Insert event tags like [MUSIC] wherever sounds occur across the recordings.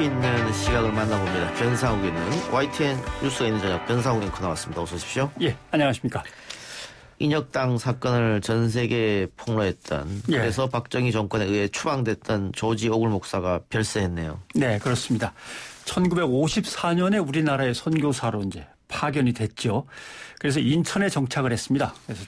깊이 있는 시각을 만나봅니다. 변상욱에 는 YTN 뉴스가 있는 저녁 변상욱 앵커 나왔습니다. 어서 오십시오. 예, 안녕하십니까. 인혁당 사건을 전 세계에 폭로했던 예. 그래서 박정희 정권에 의해 추방됐던 조지 오글 목사가 별세했네요. 네, 그렇습니다. 1954년에 우리나라의 선교사로 이제 파견이 됐죠. 그래서 인천에 정착을 했습니다. 그래서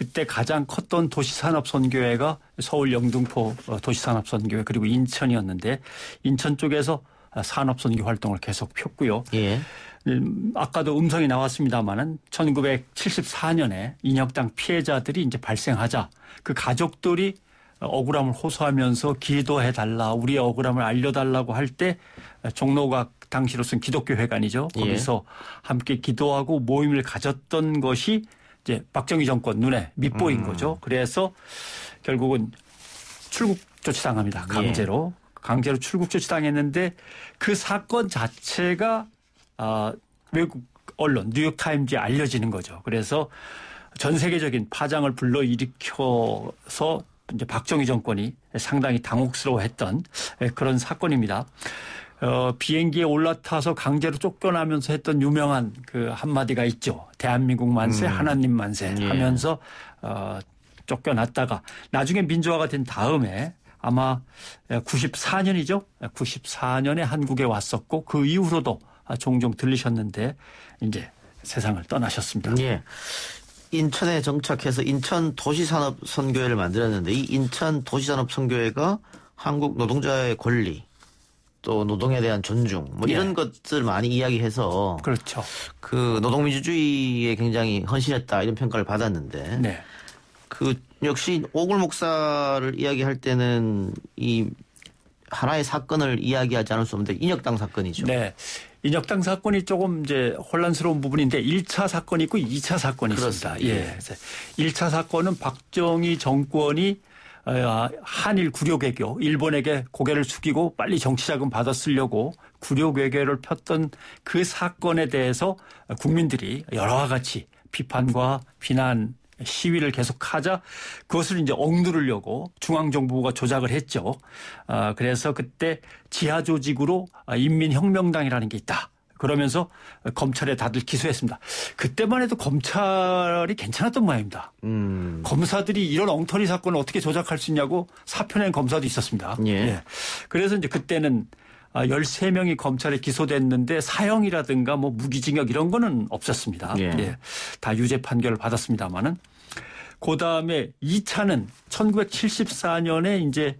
그때 가장 컸던 도시산업선교회가 서울 영등포 어, 도시산업선교회 그리고 인천이었는데 인천 쪽에서 산업선교 활동을 계속 폈고요. 예. 음, 아까도 음성이 나왔습니다만은 1974년에 인혁당 피해자들이 이제 발생하자 그 가족들이 억울함을 호소하면서 기도해 달라 우리의 억울함을 알려달라고 할 때 종로가 당시로서는 기독교 회관이죠. 예. 거기서 예. 함께 기도하고 모임을 가졌던 것이 이제 박정희 정권 눈에 밑보인 음. 거죠. 그래서 결국은 출국 조치 당합니다. 강제로. 예. 강제로 출국 조치 당했는데 그 사건 자체가 아, 외국 언론 뉴욕 타임즈에 알려지는 거죠. 그래서 전 세계적인 파장을 불러일으켜서 이제 박정희 정권이 상당히 당혹스러워했던 예, 그런 사건입니다. 어, 비행기에 올라타서 강제로 쫓겨나면서 했던 유명한 그 한마디가 있죠. 대한민국 만세, 음. 하나님 만세 예. 하면서 어, 쫓겨났다가 나중에 민주화가 된 다음에 아마 94년이죠. 94년에 한국에 왔었고 그 이후로도 종종 들리셨는데 이제 세상을 떠나셨습니다. 예. 인천에 정착해서 인천 도시산업 선교회를 만들었는데 이 인천 도시산업 선교회가 한국 노동자의 권리 또 노동에 대한 존중 뭐 예. 이런 것들 많이 이야기해서 그렇죠. 그 노동 민주주의에 굉장히 헌신했다 이런 평가를 받았는데 네. 그 역시 오글 목사를 이야기할 때는 이 하나의 사건을 이야기하지 않을 수 없는데 인혁당 사건이죠. 네. 인혁당 사건이 조금 이제 혼란스러운 부분인데 1차 사건이 있고 2차 사건이 그렇습니다. 있습니다. 예. 1차 예. 사건은 박정희 정권이 어, 한일 구려괴교 일본에게 고개를 숙이고 빨리 정치자금 받았 쓰려고 구려괴교를 폈던 그 사건에 대해서 국민들이 여러와 같이 비판과 비난 시위를 계속하자 그것을 이제 억누르려고 중앙정부가 조작을 했죠. 어, 그래서 그때 지하조직으로 인민혁명당이라는 게 있다. 그러면서 검찰에 다들 기소했습니다. 그때만 해도 검찰이 괜찮았던 모양입니다. 음. 검사들이 이런 엉터리 사건을 어떻게 조작할 수 있냐고 사표낸 검사도 있었습니다. 예. 예. 그래서 이제 그때는 13명이 아, 검찰에 기소됐는데 사형이라든가 뭐 무기징역 이런 거는 없었습니다. 예. 예. 다 유죄 판결을 받았습니다마는. 그 다음에 2차는 1974년에 이제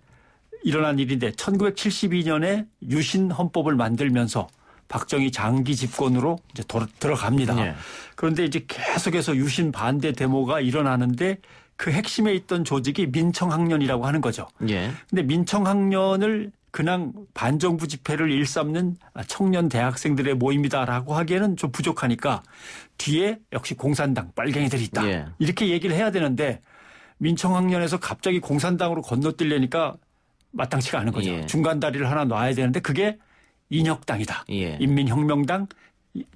일어난 일인데 1972년에 유신 헌법을 만들면서 박정희 장기 집권으로 이제 도, 들어갑니다. 네. 그런데 이제 계속해서 유신 반대 데모가 일어나는데 그 핵심에 있던 조직이 민청학년이라고 하는 거죠. 예. 근데 민청학년을 그냥 반정부 집회를 일삼는 청년 대학생들의 모임이다라고 하기에는 좀 부족하니까 뒤에 역시 공산당 빨갱이들이 있다. 예. 이렇게 얘기를 해야 되는데 민청학년에서 갑자기 공산당으로 건너뛰려니까 마땅치가 않은 거죠. 예. 중간 다리를 하나 놔야 되는데 그게 인혁당이다. 예. 인민혁명당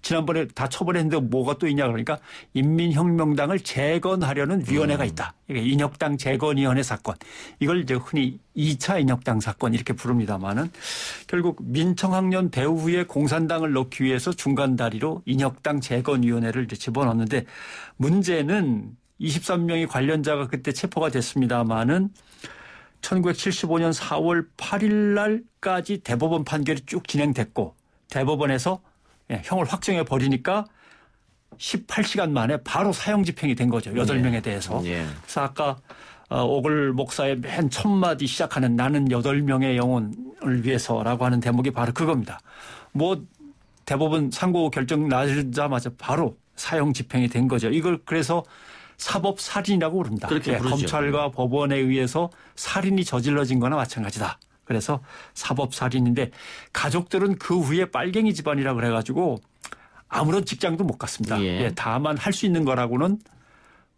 지난번에 다 처벌했는데 뭐가 또 있냐 그러니까 인민혁명당을 재건하려는 위원회가 음. 있다. 그러 인혁당 재건위원회 사건. 이걸 이제 흔히 2차 인혁당 사건 이렇게 부릅니다만은 결국 민청학년 배후에 공산당을 넣기 위해서 중간 다리로 인혁당 재건위원회를 이제 집어넣는데 문제는 23명의 관련자가 그때 체포가 됐습니다만은 1975년 4월 8일 날까지 대법원 판결이 쭉 진행됐고 대법원에서 예, 형을 확정해 버리니까 18시간 만에 바로 사형 집행이 된 거죠. 8명에 예. 대해서. 예. 그래서 아까 어, 오글 목사의 맨 첫마디 시작하는 나는 8명의 영혼을 위해서라고 하는 대목이 바로 그겁니다. 뭐 대법원 상고 결정 나자마자 바로 사형 집행이 된 거죠. 이걸 그래서 사법 살인이라고 부릅니다 그렇게 예, 검찰과 네. 법원에 의해서 살인이 저질러진 거나 마찬가지다. 그래서 사법 살인인데 가족들은 그 후에 빨갱이 집안이라 그래 가지고 아무런 직장도 못 갔습니다. 예. 예 다만 할 수 있는 거라고는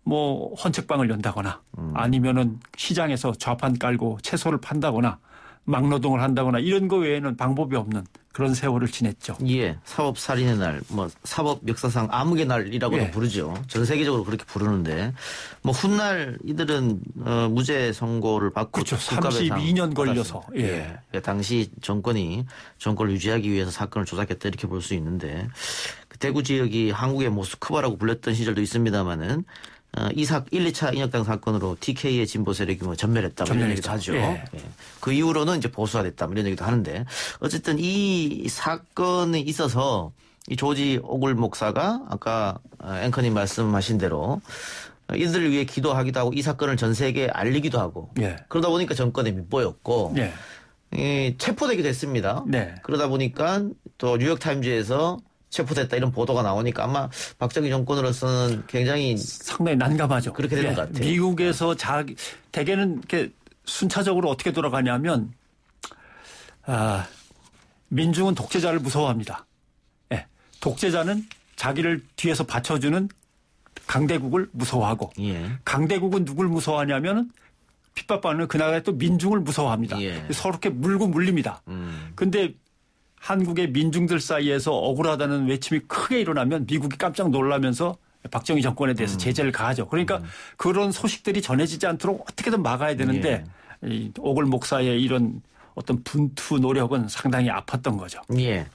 뭐 헌책방을 연다거나 음. 아니면은 시장에서 좌판 깔고 채소를 판다거나 막노동을 한다거나 이런 거 외에는 방법이 없는 그런 세월을 지냈죠. 예, 사법 살인의 날, 뭐 사법 역사상 암흑의 날이라고도 예. 부르죠. 전 세계적으로 그렇게 부르는데 뭐 훗날 이들은 어, 무죄 선고를 받고 그렇죠. 32년 받았습니 걸려서 예. 예. 당시 정권이 정권을 유지하기 위해서 사건을 조작했다 이렇게 볼 수 있는데 그 대구 지역이 한국의 모스크바라고 불렸던 시절도 있습니다마는 어, 이삭 1, 2차 인혁당 사건으로 DK의 진보 세력이 뭐 전멸했다. 전멸했다. 하죠. 예. 예. 그 이후로는 이제 보수화됐다. 뭐 이런 얘기도 하는데 어쨌든 이 사건에 있어서 이 조지 오글 목사가 아까 어, 앵커님 말씀하신 대로 이들을 위해 기도하기도 하고 이 사건을 전 세계에 알리기도 하고 예. 그러다 보니까 정권에 밉보였고 예. 체포되기도 했습니다. 네. 그러다 보니까 또 뉴욕타임즈에서 체포됐다 이런 보도가 나오니까 아마 박정희 정권으로서는 굉장히 상당히 난감하죠. 그렇게 되는 예, 것 같아요. 미국에서 자 대개는 이렇게 순차적으로 어떻게 돌아가냐면 아, 민중은 독재자를 무서워합니다. 예, 독재자는 자기를 뒤에서 받쳐주는 강대국을 무서워하고 예. 강대국은 누굴 무서워하냐면 핍박받는 그 나라의 또 민중을 무서워합니다. 예. 서로 이렇게 물고 물립니다. 음. 근데 한국의 민중들 사이에서 억울하다는 외침이 크게 일어나면 미국이 깜짝 놀라면서 박정희 정권에 대해서 음. 제재를 가하죠. 그러니까 음. 그런 소식들이 전해지지 않도록 어떻게든 막아야 되는데 예. 이 오글 목사의 이런 어떤 분투 노력은 상당히 아팠던 거죠. 예.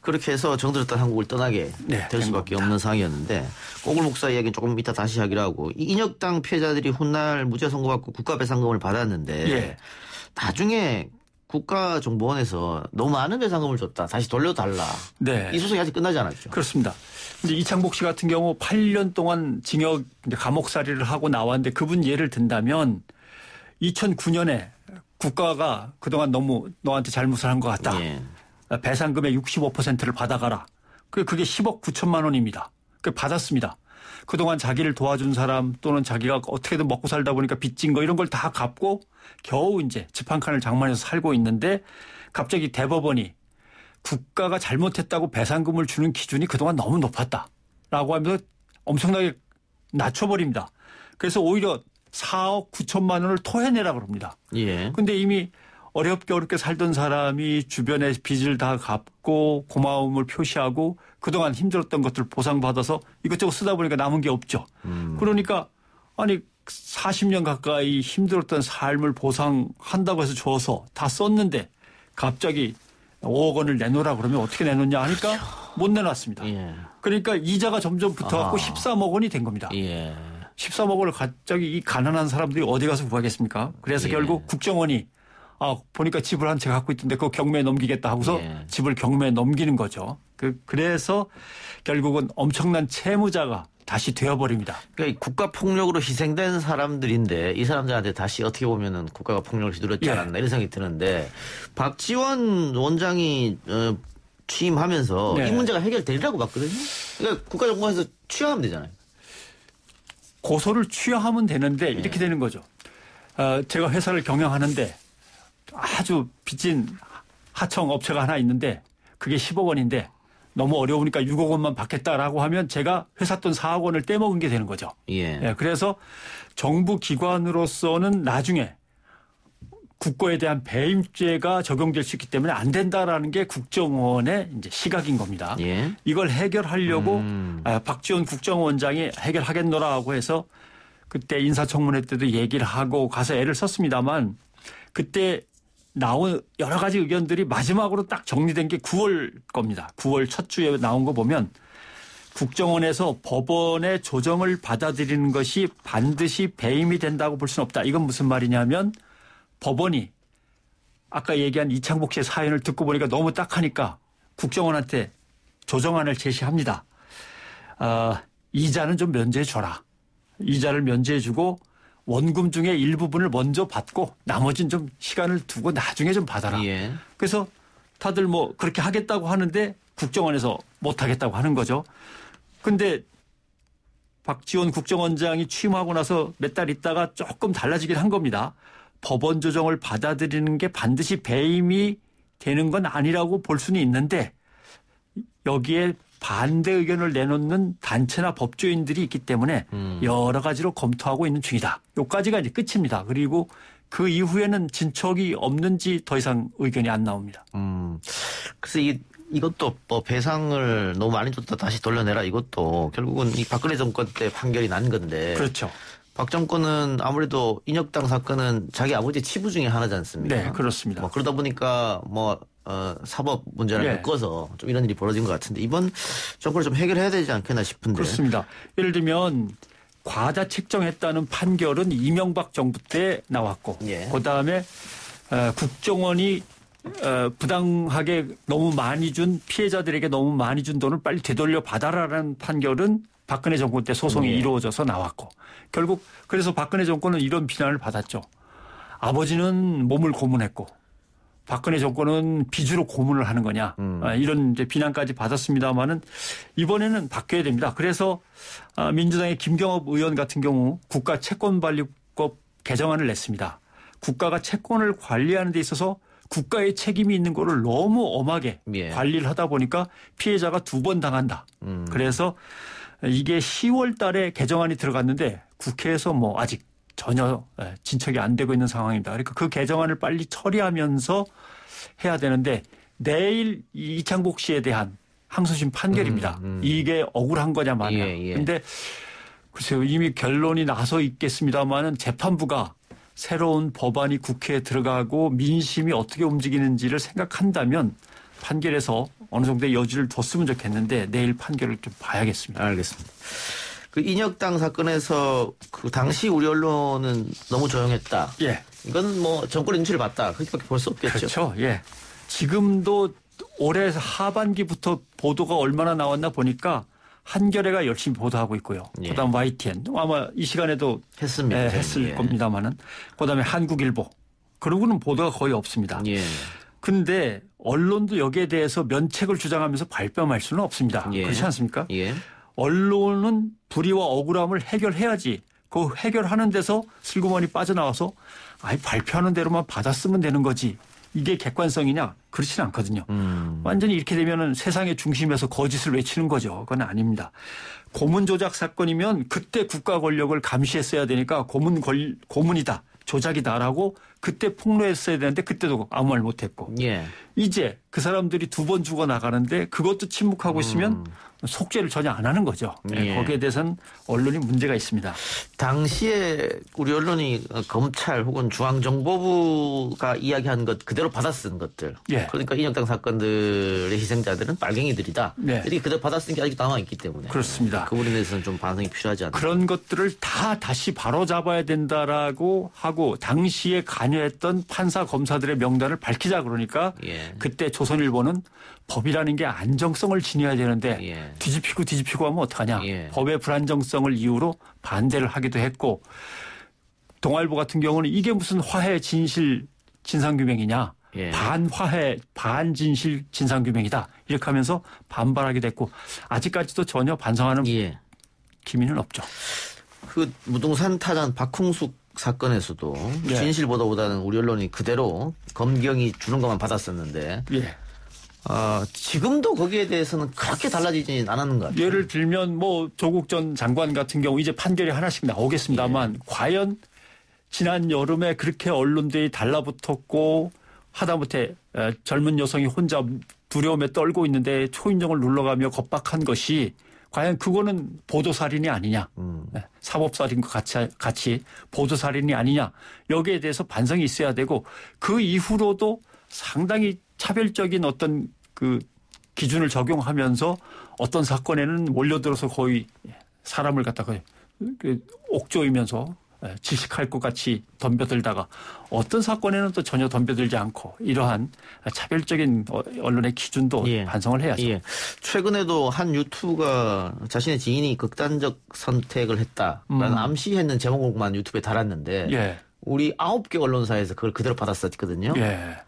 그렇게 해서 정들었던 한국을 떠나게 네, 될 수밖에 없는 상황이었는데 오글 목사 이야기는 조금 이따 다시 하기로 하고 인혁당 피해자들이 훗날 무죄 선고받고 국가배상금을 받았는데 예. 나중에 국가정보원에서 너무 많은 배상금을 줬다. 다시 돌려달라. 네. 이 소송이 아직 끝나지 않았죠. 그렇습니다. 이제 이창복 씨 같은 경우 8년 동안 징역 감옥살이를 하고 나왔는데 그분 예를 든다면 2009년에 국가가 그동안 너무 너한테 잘못을 한 것 같다. 예. 배상금의 65%를 받아가라. 그, 그게 10억 9천만 원입니다. 그 받았습니다. 그동안 자기를 도와준 사람 또는 자기가 어떻게든 먹고 살다 보니까 빚진 거 이런 걸 다 갚고 겨우 이제 집한 칸을 장만해서 살고 있는데 갑자기 대법원이 국가가 잘못했다고 배상금을 주는 기준이 그동안 너무 높았다. 라고 하면서 엄청나게 낮춰버립니다. 그래서 오히려 4억 9천만 원을 토해내라 그럽니다. 예. 근데 이미 어렵게 어렵게 살던 사람이 주변에 빚을 다 갚고 고마움을 표시하고 그동안 힘들었던 것들을 보상받아서 이것저것 쓰다 보니까 남은 게 없죠. 음. 그러니까 아니 40년 가까이 힘들었던 삶을 보상한다고 해서 줘서 다 썼는데 갑자기 5억 원을 내놓으라 그러면 어떻게 내놓냐 하니까 그렇죠. 못 내놨습니다. 예. 그러니까 이자가 점점 붙어갖고 아. 13억 원이 된 겁니다. 예. 13억 원을 갑자기 이 가난한 사람들이 어디 가서 구하겠습니까? 그래서 예. 결국 국정원이 아, 보니까 집을 한 채 갖고 있던데 그거 경매에 넘기겠다 하고서 예. 집을 경매에 넘기는 거죠. 그, 그래서 결국은 엄청난 채무자가 다시 되어버립니다. 그러니까 국가 폭력으로 희생된 사람들인데 이 사람들한테 다시 어떻게 보면은 국가가 폭력을 휘두르지 예. 않았나 이런 생각이 드는데 박지원 원장이 어, 취임하면서 네. 이 문제가 해결되리라고 봤거든요. 그러니까 국가정부에서 취하하면 되잖아요. 고소를 취하하면 되는데 네. 이렇게 예. 되는 거죠. 어, 제가 회사를 경영하는데 아주 빚진 하청 업체가 하나 있는데 그게 10억 원인데 너무 어려우니까 6억 원만 받겠다라고 하면 제가 회사 돈 4억 원을 떼먹은 게 되는 거죠. 예. 예. 그래서 정부 기관으로서는 나중에 국고에 대한 배임죄가 적용될 수 있기 때문에 안 된다라는 게 국정원의 이제 시각인 겁니다. 예. 이걸 해결하려고 음. 아, 박지원 국정원장이 해결하겠노라고 해서 그때 인사청문회 때도 얘기를 하고 가서 애를 썼습니다만 그때 나온 여러 가지 의견들이 마지막으로 딱 정리된 게 9월 겁니다. 9월 첫 주에 나온 거 보면 국정원에서 법원의 조정을 받아들이는 것이 반드시 배임이 된다고 볼 수는 없다. 이건 무슨 말이냐면 법원이 아까 얘기한 이창복 씨의 사연을 듣고 보니까 너무 딱하니까 국정원한테 조정안을 제시합니다. 어, 이자는 좀 면제해 줘라. 이자를 면제해 주고 원금 중에 일부분을 먼저 받고 나머지는 좀 시간을 두고 나중에 좀 받아라. 예. 그래서 다들 뭐 그렇게 하겠다고 하는데 국정원에서 못 하겠다고 하는 거죠. 근데 박지원 국정원장이 취임하고 나서 몇 달 있다가 조금 달라지긴 한 겁니다. 법원 조정을 받아들이는 게 반드시 배임이 되는 건 아니라고 볼 수는 있는데 여기에 반대 의견을 내놓는 단체나 법조인들이 있기 때문에 음. 여러 가지로 검토하고 있는 중이다. 요까지가 이제 끝입니다. 그리고 그 이후에는 진척이 없는지 더 이상 의견이 안 나옵니다. 음. 그래서 이 이것도 뭐 배상을 너무 많이 줬다 다시 돌려내라 이것도 결국은 이 박근혜 정권 때 판결이 난 건데. 그렇죠. 박 정권은 아무래도 인혁당 사건은 자기 아버지 치부 중에 하나지 않습니까? 네, 그렇습니다. 뭐 그러다 보니까 뭐 어, 사법 문제랑 예. 어서좀 이런 일이 벌어진 것 같은데 이번 정권을 좀 해결해야 되지 않겠나 싶은데 그렇습니다. 예를 들면 과자 책정했다는 판결은 이명박 정부 때 나왔고 예. 그다음에 어, 국정원이 어, 부당하게 너무 많이 준 피해자들에게 너무 많이 준 돈을 빨리 되돌려 받아라라는 판결은 박근혜 정권 때 소송이 음, 예. 이루어져서 나왔고 결국 그래서 박근혜 정권은 이런 비난을 받았죠. 아버지는 몸을 고문했고 박근혜 정권은 비주로 고문을 하는 거냐 음. 아, 이런 이제 비난까지 받았습니다만은 이번에는 바뀌어야 됩니다. 그래서 아, 민주당의 김경업 의원 같은 경우 국가 채권관리법 개정안을 냈습니다. 국가가 채권을 관리하는 데 있어서 국가의 책임이 있는 거를 너무 엄하게 예. 관리를 하다 보니까 피해자가 두 번 당한다. 음. 그래서 이게 10월 달에 개정안이 들어갔는데 국회에서 뭐 아직 전혀 예, 진척이 안 되고 있는 상황입니다. 그러니까 그 개정안을 빨리 처리하면서 해야 되는데 내일 이창복 씨에 대한 항소심 판결입니다. 음, 음. 이게 억울한 거냐 마냐. 예, 예. 근데 글쎄요 이미 결론이 나서 있겠습니다마는 재판부가 새로운 법안이 국회에 들어가고 민심이 어떻게 움직이는지를 생각한다면 판결에서 어느 정도의 여지를 줬으면 좋겠는데 내일 판결을 좀 봐야겠습니다. 알겠습니다. 그 인혁당 사건에서 그 당시 우리 언론은 너무 조용했다. 예. 이건 뭐 정권 인치를 봤다. 그렇게밖에 볼 수 없겠죠. 그렇죠. 예. 지금도 올해 하반기부터 보도가 얼마나 나왔나 보니까 한겨레가 열심히 보도하고 있고요. 예. 그다음 YTN 뭐 아마 이 시간에도 했습니다. 예, 했을 예. 겁니다만은 그다음에 한국일보 그러고는 보도가 거의 없습니다. 예. 근데 언론도 여기에 대해서 면책을 주장하면서 발뺌할 수는 없습니다. 예. 그렇지 않습니까? 예. 언론은 불의와 억울함을 해결해야지. 그 해결하는 데서 슬그머니 빠져나와서 아예 발표하는 대로만 받았으면 되는 거지. 이게 객관성이냐? 그렇진 않거든요. 음. 완전히 이렇게 되면은 세상의 중심에서 거짓을 외치는 거죠. 그건 아닙니다. 고문 조작 사건이면 그때 국가 권력을 감시했어야 되니까 고문 권, 고문이다. 조작이다라고 그때 폭로했어야 되는데 그때도 아무 말 못했고 예. 이제 그 사람들이 두 번 죽어 나가는데 그것도 침묵하고 음. 있으면 속죄를 전혀 안 하는 거죠. 예, 예. 거기에 대해서는 언론이 문제가 있습니다. 당시에 우리 언론이 검찰 혹은 중앙정보부가 이야기한 것 그대로 받아쓴 것들. 예. 그러니까 인혁당 사건들의 희생자들은 빨갱이들이다. 예. 이렇게 그대로 받아쓴 게 아직 남아있기 때문에. 그렇습니다. 그 부분에 대해서는 좀 반성이 필요하지 않나 그런 것들을 다 다시 바로잡아야 된다라고 하고 당시에 간 관여했던 판사 검사들의 명단을 밝히자 그러니까 예. 그때 조선일보는 법이라는 게 안정성을 지녀야 되는데 예. 뒤집히고 뒤집히고 하면 어떡하냐. 예. 법의 불안정성을 이유로 반대를 하기도 했고 동아일보 같은 경우는 이게 무슨 화해 진실 진상규명이냐. 예. 반화해 반진실 진상규명이다 이렇게 하면서 반발하게됐고 아직까지도 전혀 반성하는 예. 기미는 없죠. 그 무등산 타잔 박홍숙 사건에서도 예. 진실 보도보다는 우리 언론이 그대로 검경이 주는 것만 받았었는데 예. 어, 지금도 거기에 대해서는 그렇게 달라지지는 않았는 것 같아요. 예를 들면 뭐 조국 전 장관 같은 경우 이제 판결이 하나씩 나오겠습니다만 예. 과연 지난 여름에 그렇게 언론들이 달라붙었고 하다못해 젊은 여성이 혼자 두려움에 떨고 있는데 초인종을 눌러가며 겁박한 것이 과연 그거는 보도살인이 아니냐, 음. 네, 사법살인과 같이, 같이 보도살인이 아니냐, 여기에 대해서 반성이 있어야 되고 그 이후로도 상당히 차별적인 어떤 그 기준을 적용하면서 어떤 사건에는 몰려들어서 거의 사람을 갖다가 그 옥조이면서 지식할 것 같이 덤벼들다가 어떤 사건에는 또 전혀 덤벼들지 않고 이러한 차별적인 어, 언론의 기준도 예. 반성을 해야죠. 예. 최근에도 한 유튜브가 자신의 지인이 극단적 선택을 했다라는 음. 암시했는 제목만 유튜브에 달았는데 예. 우리 아홉 개 언론사에서 그걸 그대로 받았었거든요. 예.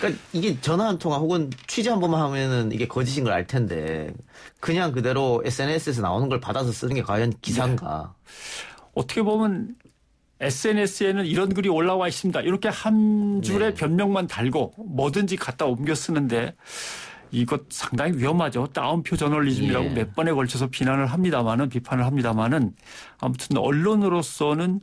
그러니까 이게 전화 한 통화 혹은 취재 한 번만 하면은 이게 거짓인 걸 알 텐데 그냥 그대로 SNS에서 나오는 걸 받아서 쓰는 게 과연 기사인가? 네. 어떻게 보면 SNS에는 이런 글이 올라와 있습니다. 이렇게 한 줄의 네. 변명만 달고 뭐든지 갖다 옮겨 쓰는데 이것 상당히 위험하죠. 다운표 저널리즘이라고 예. 몇 번에 걸쳐서 비난을 합니다마는 비판을 합니다마는 아무튼 언론으로서는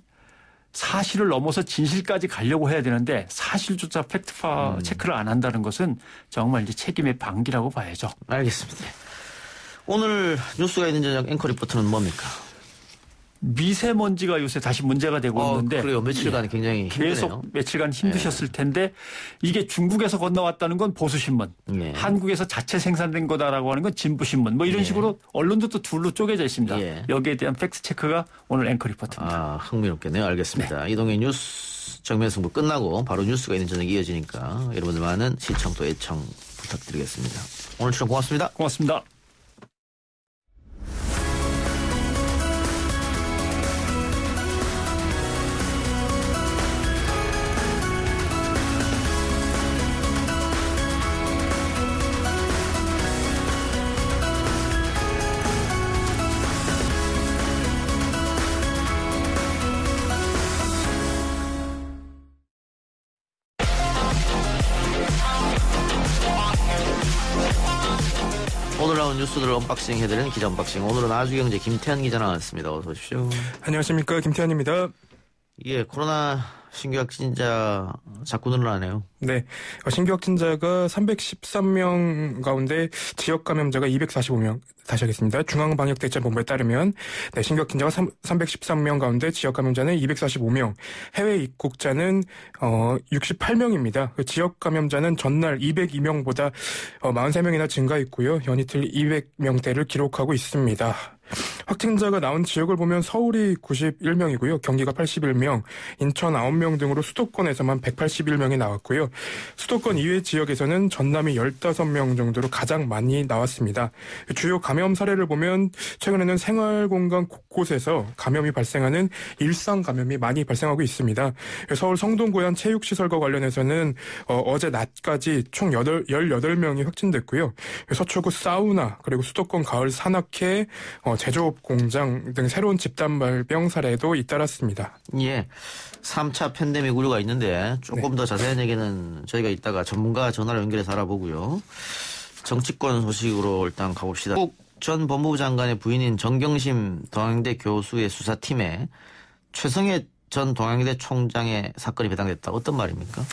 사실을 넘어서 진실까지 가려고 해야 되는데 사실조차 팩트파 음. 체크를 안 한다는 것은 정말 이제 책임의 방기라고 봐야죠. 알겠습니다. 오늘 뉴스가 있는 저녁 앵커 리포트는 뭡니까? 미세먼지가 요새 다시 문제가 되고 어, 있는데 그래요. 며칠간 예. 굉장히 계속 힘드네요. 며칠간 예. 힘드셨을 네. 텐데 이게 중국에서 건너왔다는 건 보수 신문, 네. 예. 한국에서 자체 생산된 거다라고 하는 건 진보 신문 뭐 이런 네. 식으로 언론도 또 둘로 쪼개져 있습니다. 여기에 대한 팩트 체크가 오늘 앵커 리포트입니다. 아, 흥미롭겠네요. 알겠습니다. 네. 이동현 뉴스 정면 승부 끝나고 바로 뉴스가 있는 저녁 이어지니까 여러분들 많은 시청 또 애청 부탁드리겠습니다. 오늘 출연 고맙습니다. 고맙습니다. 선물을 언박싱 해드리는 기자 언박싱. 오늘은 아주경제 김태한 기자 나왔습니다. 어서 오십시오. 안녕하십니까. 김태한입니다. 예, 코로나 신규 확진자 자꾸 늘어나네요. 네. 어, 신규 확진자가 313명 가운데 지역 감염자가 245명 다시 하겠습니다. 중앙방역대책본부에 따르면 네, 신규 확진자가 3, 313명 가운데 지역 감염자는 245명, 해외 입국자는 어 68명입니다. 그 지역 감염자는 전날 202명보다 어, 43명이나 증가했고요. 연이틀 200명대를 기록하고 있습니다. 확진자가 나온 지역을 보면 서울이 91명이고요. 경기가 81명, 인천 9명 등으로 수도권에서만 181명이 나왔고요. 수도권 이외 지역에서는 전남이 15명 정도로 가장 많이 나왔습니다. 주요 감염 사례를 보면 최근에는 생활 공간 곳곳에서 감염이 발생하는 일상 감염이 많이 발생하고 있습니다. 서울 성동 고양 체육시설과 관련해서는 어, 어제 낮까지 총 8, 18명이 확진됐고요. 서초구 사우나 그리고 수도권 가을 산악회 어, 제조업 공장 등 새로운 집단 발병 사례도 잇따랐습니다. 예. 3차 팬데믹 우려가 있는데 조금 네. 더 자세한 얘기는 저희가 이따가 전문가 전화를 연결해서 알아보고요. 정치권 소식으로 일단 가봅시다. 전 법무부 장관의 부인인 정경심 더항대 교수의 수사팀에 최성해 전 동양대 총장의 사건이 배당됐다. 어떤 말입니까?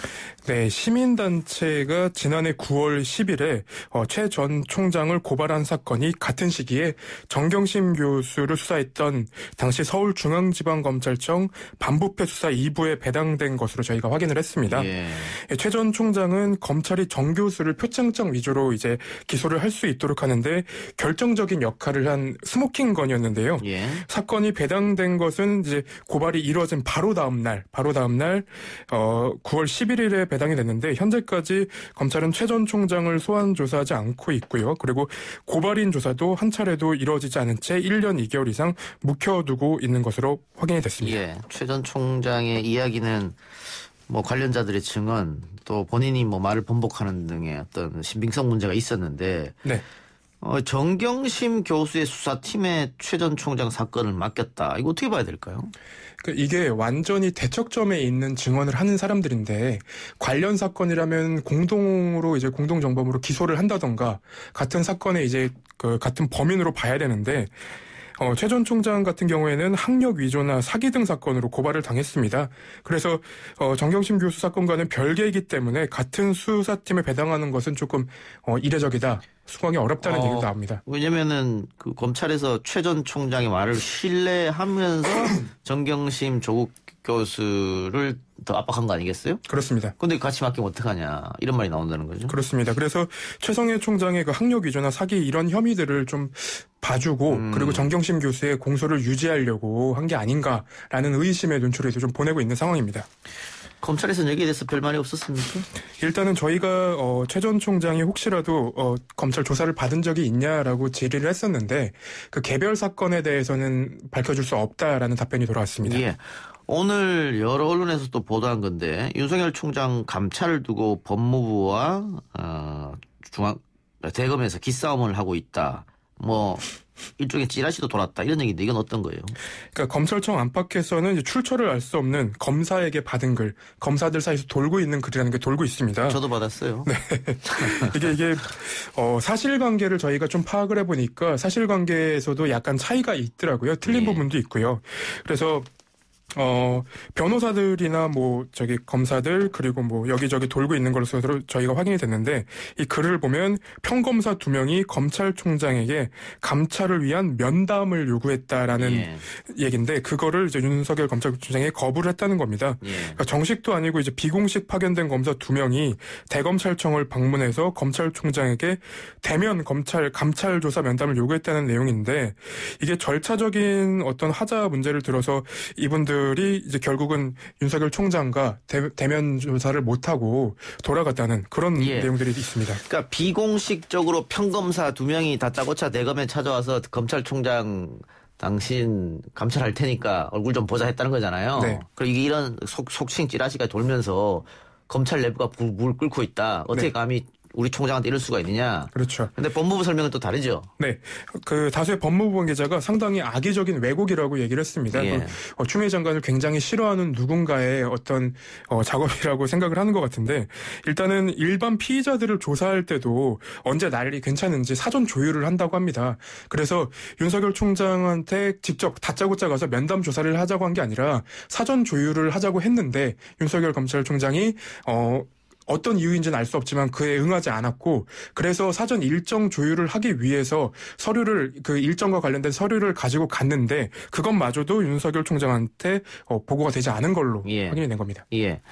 네, 시민단체가 지난해 9월 10일에 어, 최전 총장을 고발한 사건이 같은 시기에 정경심 교수를 수사했던 당시 서울중앙지방검찰청 반부패 수사 2부에 배당된 것으로 저희가 확인을 했습니다. 예. 예 최전 총장은 검찰이 정 교수를 표창장 위주로 이제 기소를 할 수 있도록 하는데 결정적인 역할을 한 스모킹 건이었는데요. 예. 사건이 배당된 것은 이제 고발이 이루어진 바로 다음 날, 바로 다음 날 어, 9월 11일에 배당이 됐는데 현재까지 검찰은 최 전 총장을 소환 조사하지 않고 있고요. 그리고 고발인 조사도 한 차례도 이루어지지 않은 채 1년 2개월 이상 묵혀두고 있는 것으로 확인이 됐습니다. 예, 최전 총장의 이야기는 뭐 관련자들의 증언 또 본인이 뭐 말을 번복하는 등의 어떤 신빙성 문제가 있었는데 네. 어, 정경심 교수의 수사팀의 최전 총장 사건을 맡겼다. 이거 어떻게 봐야 될까요? 그 이게 완전히 대척점에 있는 증언을 하는 사람들인데 관련 사건이라면 공동으로 이제 공동 정범으로 기소를 한다던가 같은 사건에 이제 그 같은 범인으로 봐야 되는데 어, 최전 총장 같은 경우에는 학력 위조나 사기 등 사건으로 고발을 당했습니다. 그래서 어, 정경심 교수 사건과는 별개이기 때문에 같은 수사팀에 배당하는 것은 조금 어, 이례적이다. 수강이 어렵다는 어, 얘기도 나옵니다. 왜냐면은 그 검찰에서 최 전 총장의 말을 신뢰하면서 [CLEARS THROAT] 정경심 조국 교수를 더 압박한 거 아니겠어요? 그렇습니다. 근데 같이 맡기면 어떡하냐 이런 말이 나온다는 거죠. 그렇습니다. 그래서 최성해 총장의 그 학력 위조나 사기 이런 혐의들을 좀 봐주고 음. 그리고 정경심 교수의 공소를 유지하려고 한 게 아닌가라는 의심의 눈초리도 좀 보내고 있는 상황입니다. 검찰에서는 여기에 대해서 별말이 없었습니까? 일단은 저희가 어, 최전 총장이 혹시라도 어, 검찰 조사를 받은 적이 있냐라고 질의를 했었는데 그 개별 사건에 대해서는 밝혀줄 수 없다라는 답변이 돌아왔습니다. 예. 오늘 여러 언론에서 또 보도한 건데 윤석열 총장 감찰을 두고 법무부와 어, 중앙 대검에서 기싸움을 하고 있다. 뭐 일종의 찌라시도 돌았다 이런 얘기인데 이건 어떤 거예요? 그러니까 검찰청 안팎에서는 출처를 알 수 없는 검사에게 받은 글, 검사들 사이에서 돌고 있는 글이라는 게 돌고 있습니다. 저도 받았어요. 네. [LAUGHS] 이게 이게 어, 사실관계를 저희가 좀 파악을 해보니까 사실관계에서도 약간 차이가 있더라고요. 틀린 네. 부분도 있고요. 그래서 어, 변호사들이나 뭐 저기 검사들 그리고 뭐 여기저기 돌고 있는 걸로 저희가 확인이 됐는데 이 글을 보면 평검사 두 명이 검찰총장에게 감찰을 위한 면담을 요구했다라는 예. 얘긴데 그거를 이제 윤석열 검찰총장이 거부를 했다는 겁니다. 예. 그러니까 정식도 아니고 이제 비공식 파견된 검사 두 명이 대검찰청을 방문해서 검찰총장에게 대면 검찰 감찰 조사 면담을 요구했다는 내용인데 이게 절차적인 어떤 하자 문제를 들어서 이분들 사들이 이제 결국은 윤석열 총장과 대, 면 조사를 못하고 돌아갔다는 그런 예. 내용들이 있습니다. 그러니까 비공식적으로 평검사 두 명이 다 짜고차 대검에 찾아와서 검찰총장 당신 감찰할 테니까 얼굴 좀 보자 했다는 거잖아요. 네. 그리고 이 이런 속, 속칭 찌라시가 돌면서 검찰 내부가 불, 물 끓고 있다. 어떻게 네. 감히 우리 총장한테 이럴 수가 있느냐. 그렇죠. 근데 법무부 설명은 또 다르죠. 네. 그 다수의 법무부 관계자가 상당히 악의적인 왜곡이라고 얘기를 했습니다. 예. 어, 추미애 장관을 굉장히 싫어하는 누군가의 어떤 어, 작업이라고 생각을 하는 것 같은데 일단은 일반 피의자들을 조사할 때도 언제 날이 괜찮은지 사전 조율을 한다고 합니다. 그래서 윤석열 총장한테 직접 다짜고짜 가서 면담 조사를 하자고 한 게 아니라 사전 조율을 하자고 했는데 윤석열 검찰총장이 어, 어떤 이유인지는 알 수 없지만 그에 응하지 않았고 그래서 사전 일정 조율을 하기 위해서 서류를 그 일정과 관련된 서류를 가지고 갔는데 그것마저도 윤석열 총장한테 어, 보고가 되지 않은 걸로 예. 확인이 된 겁니다. 예.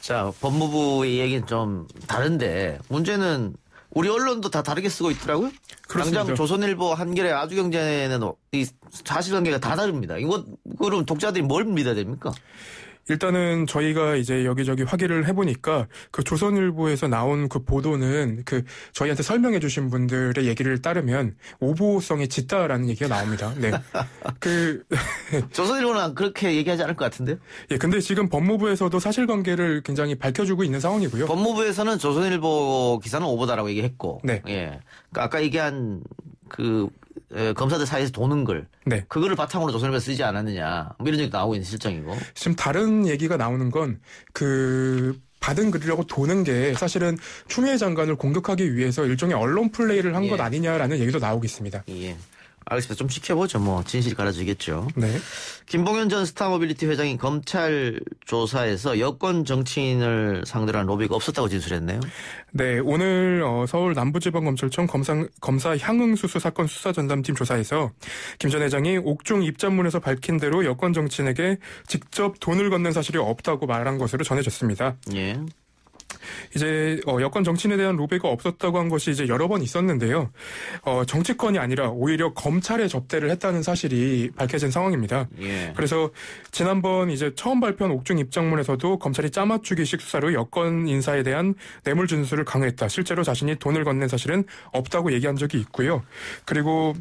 자 법무부의 얘기는 좀 다른데 문제는 우리 언론도 다 다르게 쓰고 있더라고요. 그렇습니다. 당장 조선일보, 한겨레, 아주경제는 이 사실관계가 다 다릅니다. 이거 그럼 독자들이 뭘 믿어야 됩니까? 일단은 저희가 이제 여기저기 확인을 해보니까 그 조선일보에서 나온 그 보도는 그 저희한테 설명해 주신 분들의 얘기를 따르면 오보성이 짙다라는 얘기가 나옵니다. 네. [LAUGHS] 그. [LAUGHS] 조선일보는 그렇게 얘기하지 않을 것 같은데요? 예, 근데 지금 법무부에서도 사실관계를 굉장히 밝혀주고 있는 상황이고요. 법무부에서는 조선일보 기사는 오보다라고 얘기했고. 네. 예. 그러니까 아까 얘기한 그 검사들 사이에서 도는 글, 네. 그거를 바탕으로 조선일보가 쓰지 않았느냐 뭐 이런 얘기 나오고 있는 실정이고 지금 다른 얘기가 나오는 건 그 받은 글이라고 도는 게 사실은 추미애 장관을 공격하기 위해서 일종의 언론 플레이를 한것 예. 아니냐라는 얘기도 나오고 있습니다. 예. 알겠습니다. 좀 지켜보죠. 뭐 진실이 갈아지겠죠. 네. 김봉현 전 스타모빌리티 회장이 검찰 조사에서 여권 정치인을 상대로 한 로비가 없었다고 진술했네요. 네, 오늘 어, 서울 남부지방검찰청 검사, 검사 향응수수 사건 수사 전담팀 조사에서 김 전 회장이 옥중 입장문에서 밝힌 대로 여권 정치인에게 직접 돈을 건넨 사실이 없다고 말한 것으로 전해졌습니다. 예. 이제 어, 여권 정치인에 대한 로비가 없었다고 한 것이 이제 여러 번 있었는데요. 어, 정치권이 아니라 오히려 검찰에 접대를 했다는 사실이 밝혀진 상황입니다. 예. 그래서 지난번 이제 처음 발표한 옥중 입장문에서도 검찰이 짜맞추기식 수사로 여권 인사에 대한 뇌물 준수를 강요했다. 실제로 자신이 돈을 건넨 사실은 없다고 얘기한 적이 있고요. 그리고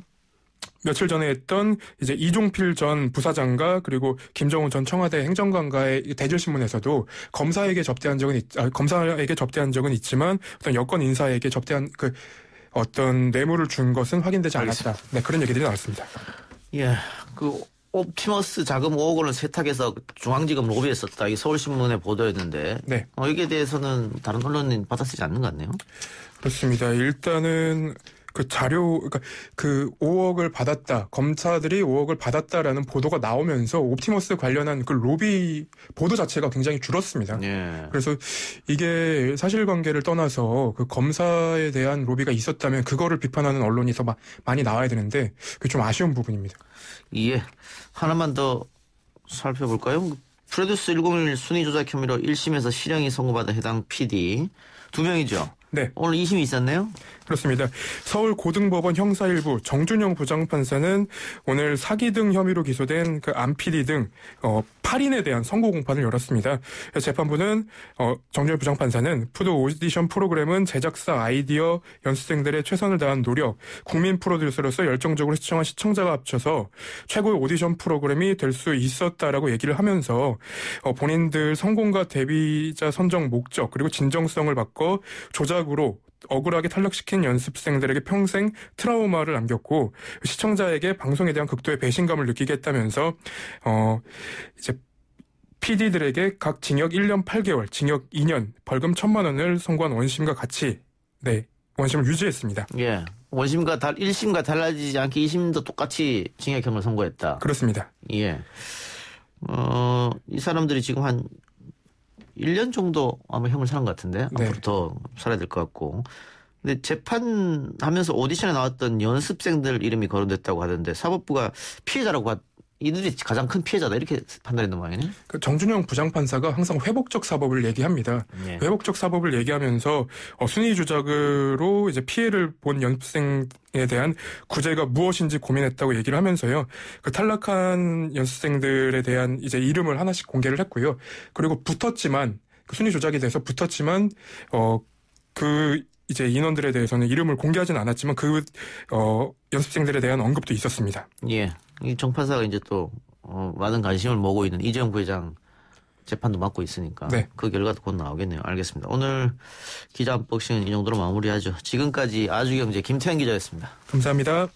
며칠 전에 했던 이제 이종필 전 부사장과 그리고 김정은 전 청와대 행정관과의 대질신문에서도 검사에게 접대한 적은 있, 아, 검사에게 접대한 적은 있지만 어떤 여권 인사에게 접대한 그 어떤 뇌물을 준 것은 확인되지 않았다. 네 그런 얘기들이 나왔습니다. 예, 그 옵티머스 자금 5억 원을 세탁해서 중앙지검 로비했었다. 이 서울신문에 보도했는데 네. 어, 여기에 대해서는 다른 언론은 받아쓰지 않는 것 같네요. 그렇습니다. 일단은 그 자료 그러니까 그 5억을 받았다 검사들이 5억을 받았다라는 보도가 나오면서 옵티머스 관련한 그 로비 보도 자체가 굉장히 줄었습니다. 예. 그래서 이게 사실관계를 떠나서 그 검사에 대한 로비가 있었다면 그거를 비판하는 언론이 더 마, 많이 나와야 되는데 그게 좀 아쉬운 부분입니다. 예. 하나만 더 살펴볼까요? 프로듀스101 순위 조작 혐의로 1심에서 실형이 선고받은 해당 PD 두 명이죠. 네. 오늘 2심이 있었네요. 그렇습니다. 서울 고등법원 형사 1부 정준영 부장판사는 오늘 사기 등 혐의로 기소된 그 안피디 등 어, 8인에 대한 선고 공판을 열었습니다. 재판부는 어, 정준영 부장판사는 푸드 오디션 프로그램은 제작사 아이디어 연습생들의 최선을 다한 노력 국민 프로듀서로서 열정적으로 시청한 시청자가 합쳐서 최고의 오디션 프로그램이 될 수 있었다라고 얘기를 하면서 어, 본인들 성공과 데뷔자 선정 목적 그리고 진정성을 바꿔 조작으로 억울하게 탈락시킨 연습생들에게 평생 트라우마를 남겼고 시청자에게 방송에 대한 극도의 배신감을 느끼게 했다면서 어 이제 PD들에게 각 징역 1년 8개월, 징역 2년, 벌금 1천만 원을 선고한 원심과 같이 네 원심을 유지했습니다. 예. 원심과 달 1심과 달라지지 않게 2심도 똑같이 징역형을 선고했다. 그렇습니다. 예. 어, 이 사람들이 지금 한 1년 정도 아마 형을 사는 것 같은데 네. 앞으로 더 살아야 될 것 같고. 근데 재판하면서 오디션에 나왔던 연습생들 이름이 거론됐다고 하던데 사법부가 피해자라고 이들이 가장 큰 피해자다 이렇게 판단했는 모양이네. 그 정준영 부장판사가 항상 회복적 사법을 얘기합니다. 예. 회복적 사법을 얘기하면서 어, 순위 조작으로 이제 피해를 본 연습생에 대한 구제가 무엇인지 고민했다고 얘기를 하면서요. 그 탈락한 연습생들에 대한 이제 이름을 하나씩 공개를 했고요. 그리고 붙었지만 그 순위 조작이 돼서 붙었지만 어 그 이제 인원들에 대해서는 이름을 공개하진 않았지만 그 어, 연습생들에 대한 언급도 있었습니다. 예. 이 정판사가 이제 또 어, 많은 관심을 모으고 있는 이재용 부회장 재판도 맡고 있으니까 네. 그 결과도 곧 나오겠네요. 알겠습니다. 오늘 기자 언박싱은 이 정도로 마무리하죠. 지금까지 아주경제 김태현 기자였습니다. 감사합니다.